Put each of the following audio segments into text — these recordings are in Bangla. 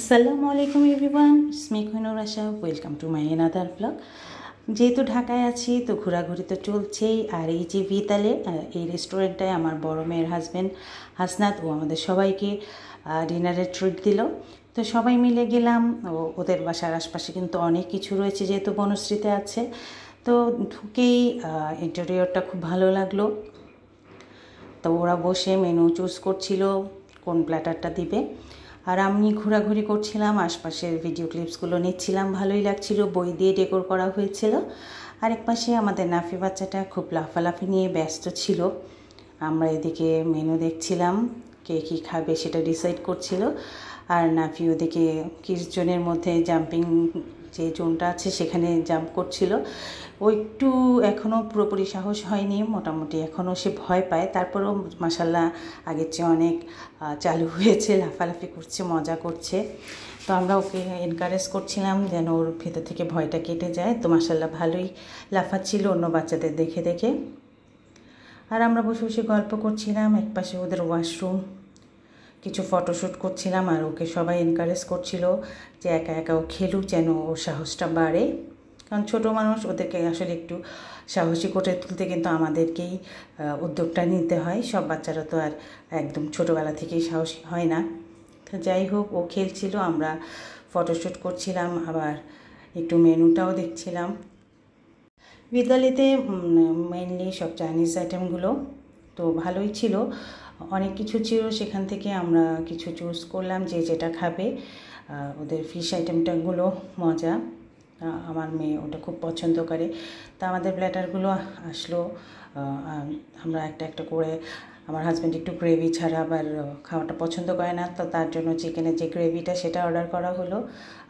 আসসালামু আলাইকুম এভরিওয়ান স্মিখনুর আশা welcome to my another blog যেহেতু ঢাকায় আছি তো ঘোরাঘুরি তো চলছেই আর এই যে ভিতালে এই রেস্টুরেন্টটায় আমার বড় মেয়ের হাজব্যান্ড হাসনাত ও আমাদের সবাইকে ডিনারের ট্রিট দিল তো সবাই মিলে গেলাম ও ওদের বাসার আশপাশে কিন্তু অনেক কিছু রয়েছে যেহেতু বনশ্রীতে আছে তো ঢুকেই ইন্টেরিয়রটা খুব ভালো লাগলো তো ওরা বসে মেনু চুজ করছিল কোন প্ল্যাটারটা দিবে আর আমি ঘোরাঘুরি করছিলাম আশপাশের ভিডিও ক্লিপসগুলো নিচ্ছিলাম ভালোই লাগছিল বই দিয়ে ডেকোর করা হয়েছিল আরেক পাশে আমাদের নাফি বাচ্চাটা খুব লাফালাফি নিয়ে ব্যস্ত ছিল আমরা এদিকে মেনু দেখছিলাম কে কী খাবে সেটা ডিসাইড করছিল আর নাফি ওদিকে কিচেনের মধ্যে জাম্পিং যে জোনটা আছে সেখানে জাম্প করছিল ও একটু এখনও পুরোপুরি সাহস হয়নি মোটামুটি এখনও সে ভয় পায় তারপরেও মাসাল্লাহ আগের চেয়ে অনেক চালু হয়েছে লাফালাফি করছে মজা করছে তো আমরা ওকে এনকারেজ করছিলাম যেন ওর ভেতর থেকে ভয়টা কেটে যায় তো মাসাল্লাহ ভালোই লাফাচ্ছিল অন্য বাচ্চাদের দেখে দেখে আর আমরা বসে বসে গল্প করছিলাম একপাশে ওদের ওয়াশরুম কিছু ফটোশ্যুট করছিলাম আর ওকে সবাই এনকারেজ করছিল যে একা একা ও খেলুক যেন ওর সাহসটা বাড়ে কারণ ছোটো মানুষ ওদেরকে আসলে একটু সাহসী করে তুলতে কিন্তু আমাদেরকেই উদ্যোগটা নিতে হয় সব বাচ্চারা তো আর একদম ছোটোবেলা থেকেই সাহসী হয় না তো যাই হোক ও খেলছিল আমরা ফটোশ্যুট করছিলাম আবার একটু মেনুটাও দেখছিলাম বিদ্যালয়তে মেনলি সব চাইনিজ আইটেমগুলো তো ভালোই ছিল অনেক কিছু ছিল সেখান থেকে আমরা কিছু চুজ করলাম যে যেটা খাবে ওদের ফিশ আইটেমটাগুলো মজা আমার মেয়ে ওটা খুব পছন্দ করে তা আমাদের ব্ল্যাটারগুলো আসলো আমরা একটা একটা করে আমার হাজব্যান্ড একটু গ্রেভি ছাড়া আবার খাওয়াটা পছন্দ করে না তো তার জন্য চিকেনের যে গ্রেভিটা সেটা অর্ডার করা হলো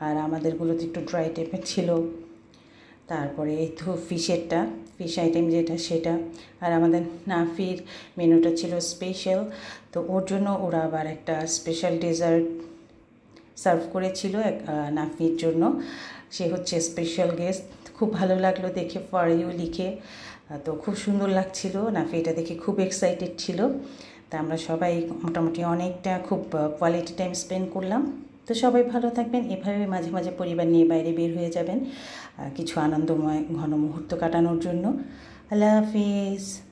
আর আমাদেরগুলোতে একটু ড্রাই টাইপের ছিল তারপরে এই তো ফিশেরটা ফিশ আইটেম যেটা সেটা আর আমাদের নাফির মেনুটা ছিল স্পেশাল তো ওর জন্য ওরা আবার একটা স্পেশাল ডেজার্ট সার্ভ করেছিল এক নাফির জন্য সে হচ্ছে স্পেশাল গেস্ট খুব ভালো লাগলো দেখে ফর ইউ লিখে তো খুব সুন্দর লাগছিল নাফি এটা দেখে খুব এক্সাইটেড ছিল তা আমরা সবাই মোটামুটি অনেকটা খুব কোয়ালিটি টাইম স্পেন্ড করলাম তো সবাই ভালো থাকবেন এভাবে মাঝে মাঝে পরিবার নিয়ে বাইরে বের হয়ে যাবেন কিছু আনন্দময় ঘন মুহূর্ত কাটানোর জন্য আল্লাহ হাফিজ